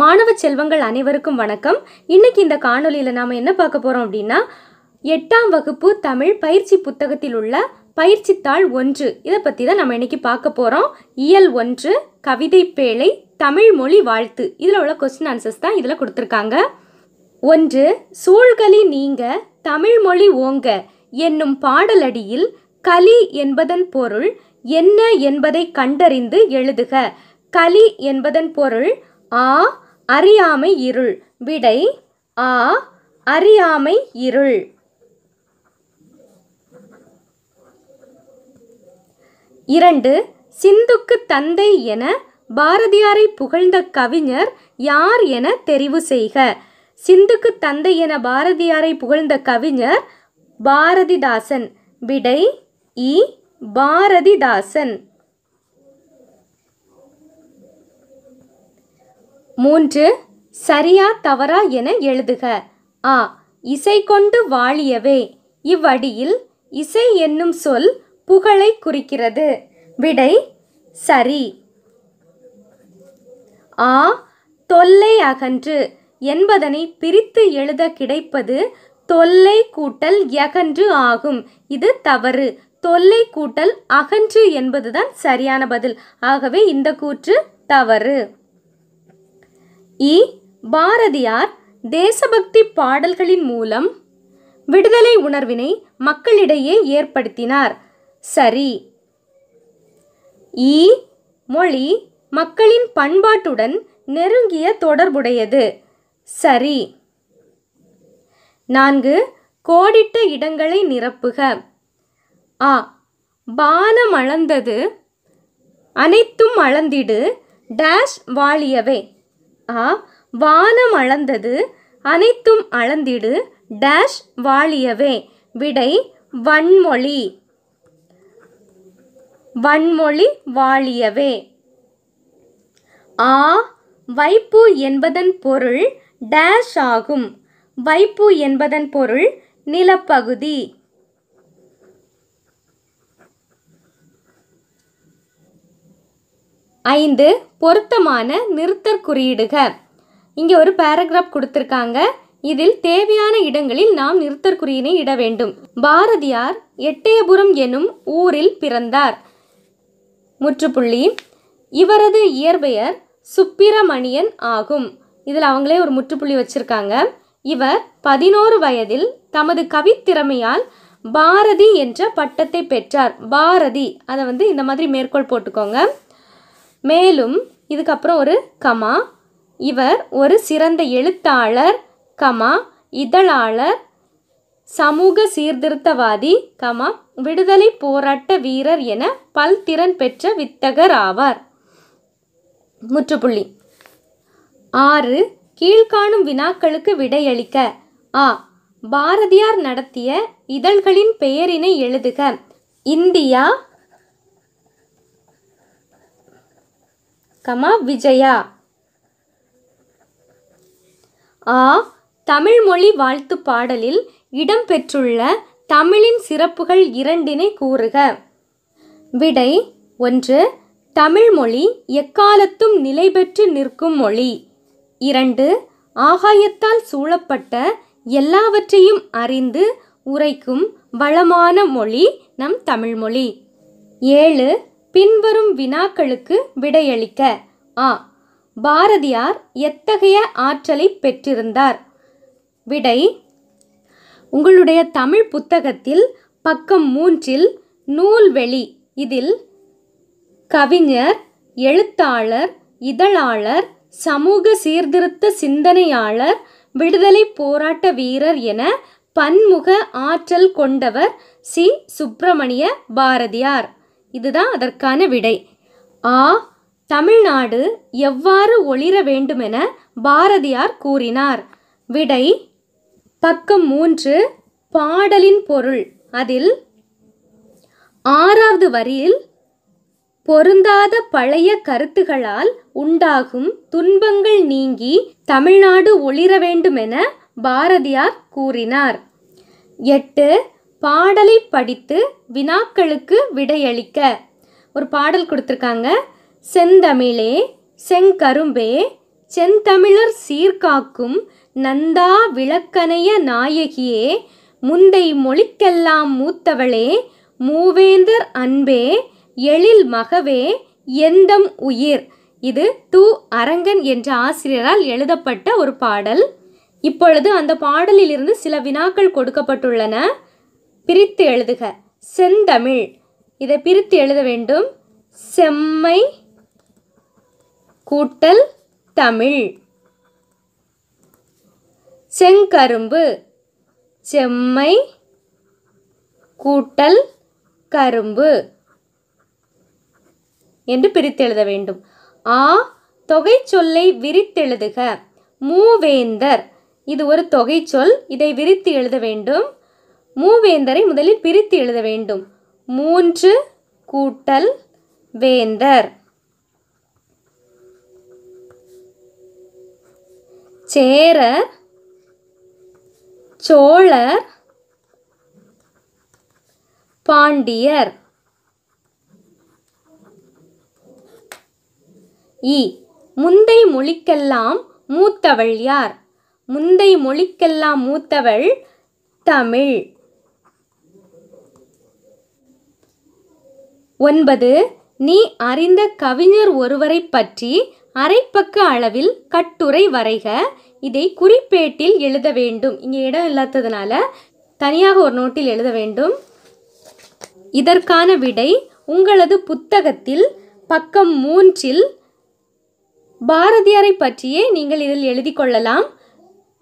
மாணவ செல்வங்கள் அனைவருக்கும் வணக்கம் இன்னைக்கு இந்த காணொலியில் நாம் என்ன பார்க்க போகிறோம் அப்படின்னா எட்டாம் வகுப்பு தமிழ் பயிற்சி புத்தகத்தில் உள்ள பயிற்சித்தாள் ஒன்று இதை பற்றி தான் நம்ம இன்னைக்கு பார்க்க போகிறோம் இயல் ஒன்று கவிதை பேழை தமிழ் மொழி வாழ்த்து இதில் உள்ள கொஸ்டின் ஆன்சர்ஸ் தான் இதில் கொடுத்துருக்காங்க ஒன்று சூழ்களி நீங்க தமிழ் மொழி ஓங்க என்னும் பாடலடியில் கலி என்பதன் பொருள் என்ன என்பதை கண்டறிந்து எழுதுக கலி என்பதன் பொருள் ஆ அறியாமை இருள் விடை ஆ அறியாமை இருள் இரண்டு சிந்துக்கு தந்தை என பாரதியாரை புகழ்ந்த கவிஞர் யார் என தெரிவு செய்க சிந்துக்கு தந்தை என பாரதியாரை புகழ்ந்த கவிஞர் பாரதிதாசன் விடை இ பாரதிதாசன் மூன்று சரியா தவறா என எழுதுக ஆ இசை கொண்டு வாழியவே இவ்வடியில் இசை என்னும் சொல் புகழை குறிக்கிறது விடை சரி ஆ தொல்லை அகன்று என்பதனை பிரித்து எழுத கிடைப்பது தொல்லை கூட்டல் எகன்று ஆகும் இது தவறு தொல்லை கூட்டல் அகன்று என்பதுதான் சரியான பதில் ஆகவே இந்த கூற்று தவறு இ பாரதியார் தேசபக்தி பாடல்களின் மூலம் விடுதலை உணர்வினை மக்களிடையே ஏற்படுத்தினார் சரி இ மொழி மக்களின் பண்பாட்டுடன் நெருங்கிய தொடர்புடையது சரி நான்கு கோடிட்ட இடங்களை நிரப்புக ஆ பானம் அளந்தது அனைத்தும் அளந்திடு டேஷ் வாழியவை ஆ வானம் அளந்தது அனைத்தும் அளந்திடு டேஷ் வாழியவே விடை வன்மொழி வன்மொழி வாழியவே ஆ வைப்பு என்பதன் பொருள் டேஷ் ஆகும் வைப்பு என்பதன் பொருள் நிலப்பகுதி ஐந்து பொருத்தமான நிறுத்தற் குறியீடுக இங்கே ஒரு பேராகிராஃப் கொடுத்துருக்காங்க இதில் தேவையான இடங்களில் நாம் நிறுத்தற் குறியினை இட வேண்டும் பாரதியார் எட்டயபுரம் எனும் ஊரில் பிறந்தார் முற்றுப்புள்ளி இவரது இயற்பெயர் சுப்பிரமணியன் ஆகும் இதில் அவங்களே ஒரு முற்றுப்புள்ளி வச்சுருக்காங்க இவர் பதினோரு வயதில் தமது கவித்திறமையால் பாரதி என்ற பட்டத்தை பெற்றார் பாரதி அதை வந்து இந்த மாதிரி மேற்கோள் போட்டுக்கோங்க மேலும் இதுக்கப்புறம் ஒரு கமா இவர் ஒரு சிறந்த எழுத்தாளர் கமா இதழாளர் சமூக சீர்திருத்தவாதி கமா விடுதலை போராட்ட வீரர் என பல்திறன் பெற்ற வித்தகர் ஆவார் முற்றுப்புள்ளி ஆறு கீழ்காணும் வினாக்களுக்கு விடையளிக்க ஆ பாரதியார் நடத்திய இதழ்களின் பெயரினை எழுதுக இந்தியா கமா விஜயா ஆ தமிழ்மொழி வாழ்த்து பாடலில் இடம்பெற்றுள்ள தமிழின் சிறப்புகள் இரண்டினை கூறுக விடை ஒன்று தமிழ்மொழி எக்காலத்தும் நிலை பெற்று நிற்கும் மொழி இரண்டு ஆகாயத்தால் சூழப்பட்ட எல்லாவற்றையும் அறிந்து உரைக்கும் வளமான மொழி நம் தமிழ்மொழி ஏழு பின்வரும் வினாக்களுக்கு விடையளிக்க ஆ பாரதியார் எத்தகைய ஆற்றலை பெற்றிருந்தார் விடை உங்களுடைய தமிழ் புத்தகத்தில் பக்கம் மூன்றில் நூல்வெளி இதில் கவிஞர் எழுத்தாளர் இதழாளர் சமூக சீர்திருத்த சிந்தனையாளர் விடுதலை போராட்ட வீரர் என பன்முக ஆற்றல் கொண்டவர் சி சுப்பிரமணிய பாரதியார் இதுதான் அதற்கான விடை ஆ தமிழ்நாடு எவ்வாறு ஒளிர வேண்டுமென பாரதியார் கூறினார் விடை பக்கம் மூன்று பாடலின் பொருள் அதில் ஆறாவது வரியில் பொருந்தாத பழைய கருத்துகளால் உண்டாகும் துன்பங்கள் நீங்கி தமிழ்நாடு ஒளிர வேண்டுமென பாரதியார் கூறினார் எட்டு பாடலை படித்து வினாக்களுக்கு விடையளிக்க ஒரு பாடல் கொடுத்துருக்காங்க செந்தமிழே செங்கரும்பே செந்தமிழர் சீர்காக்கும் நந்தா விளக்கனைய நாயகியே முந்தை மொழிக்கெல்லாம் மூத்தவளே மூவேந்தர் அன்பே எழில் மகவே எந்தம் உயிர் இது டூ அரங்கன் என்ற ஆசிரியரால் எழுதப்பட்ட ஒரு பாடல் இப்பொழுது அந்த பாடலிலிருந்து சில வினாக்கள் கொடுக்கப்பட்டுள்ளன பிரித்து எழுதுக செந்தமிழ் இதை பிரித்து எழுத வேண்டும் செம்மை கூட்டல் தமிழ் செங்கரும்பு செம்மை கூட்டல் கரும்பு என்று பிரித்தெழுத வேண்டும் ஆ தொகை சொல்லை விரித்தெழுதுக மூவேந்தர் இது ஒரு தொகை சொல் இதை விரித்து எழுத வேண்டும் மூவேந்தரை முதலில் பிரித்து எழுத வேண்டும் மூன்று கூட்டல் வேந்தர் சேரர் சோழர் பாண்டியர் இ முந்தை மொழிக்கெல்லாம் மூத்தவள் யார் முந்தை மொழிக்கெல்லாம் மூத்தவள் தமிழ் ஒன்பது நீ அறிந்த கவிஞர் ஒருவரை பற்றி அரைப்பக்க அளவில் கட்டுரை வரைக இதை குறிப்பேட்டில் எழுத வேண்டும் இங்கே இடம் இல்லாததுனால தனியாக ஒரு நோட்டில் எழுத வேண்டும் இதற்கான விடை உங்களது புத்தகத்தில் பக்கம் மூன்றில் பாரதியாரை பற்றியே நீங்கள் இதில் எழுதி கொள்ளலாம்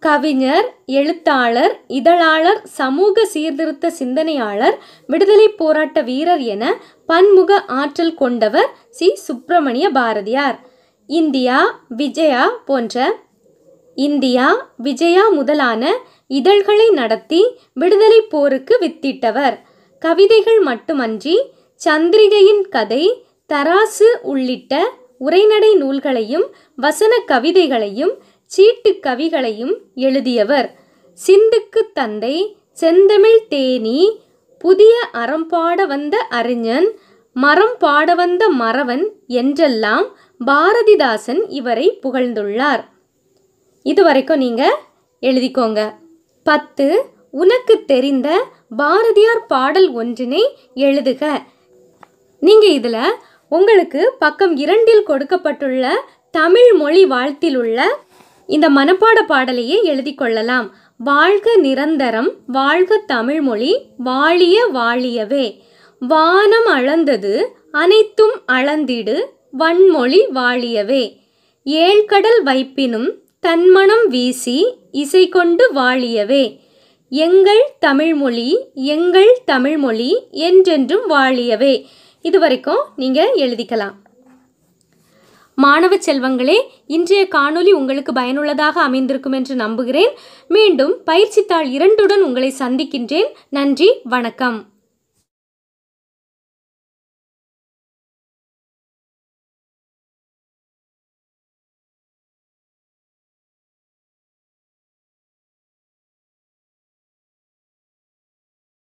கவிஞர் எழுத்தாளர் இதழாளர் சமூக சீர்திருத்த சிந்தனையாளர் விடுதலை போராட்ட வீரர் என பன்முக ஆற்றல் கொண்டவர் சி சுப்பிரமணிய பாரதியார் இந்தியா விஜயா போன்ற இந்தியா விஜயா முதலான இதழ்களை நடத்தி விடுதலை போருக்கு வித்திட்டவர் கவிதைகள் மட்டுமன்றி சந்திரிகையின் கதை தராசு உள்ளிட்ட உரைநடை நூல்களையும் வசன கவிதைகளையும் சீட்டு கவிகளையும் எழுதியவர் சிந்துக்கு தந்தை செந்தமிழ் தேனி புதிய அறம் பாட வந்த அறிஞன் மரம் பாட வந்த மறவன் என்றெல்லாம் பாரதிதாசன் இவரை புகழ்ந்துள்ளார் இதுவரைக்கும் நீங்கள் எழுதிக்கோங்க பத்து உனக்கு தெரிந்த பாரதியார் பாடல் ஒன்றினை எழுதுக நீங்கள் இதில் உங்களுக்கு பக்கம் இரண்டில் கொடுக்கப்பட்டுள்ள தமிழ் மொழி வாழ்த்தில் உள்ள இந்த மனப்பாட பாடலையே எழுதி கொள்ளலாம் வாழ்க நிரந்தரம் வாழ்க தமிழ்மொழி வாழிய வாழியவே வானம் அளந்தது அனைத்தும் அளந்திடு வன்மொழி வாழியவே ஏழ்கடல் வைப்பினும் தன்மனம் வீசி இசை கொண்டு வாழியவே எங்கள் தமிழ்மொழி எங்கள் தமிழ்மொழி என்றென்றும் வாழியவே இதுவரைக்கும் நீங்கள் எழுதிக்கலாம் மாணவ செல்வங்களே இன்றைய காணொலி உங்களுக்கு பயனுள்ளதாக அமைந்திருக்கும் என்று நம்புகிறேன் மீண்டும் பயிற்சித்தாள் இரண்டுடன் உங்களை சந்திக்கின்றேன் நன்றி வணக்கம்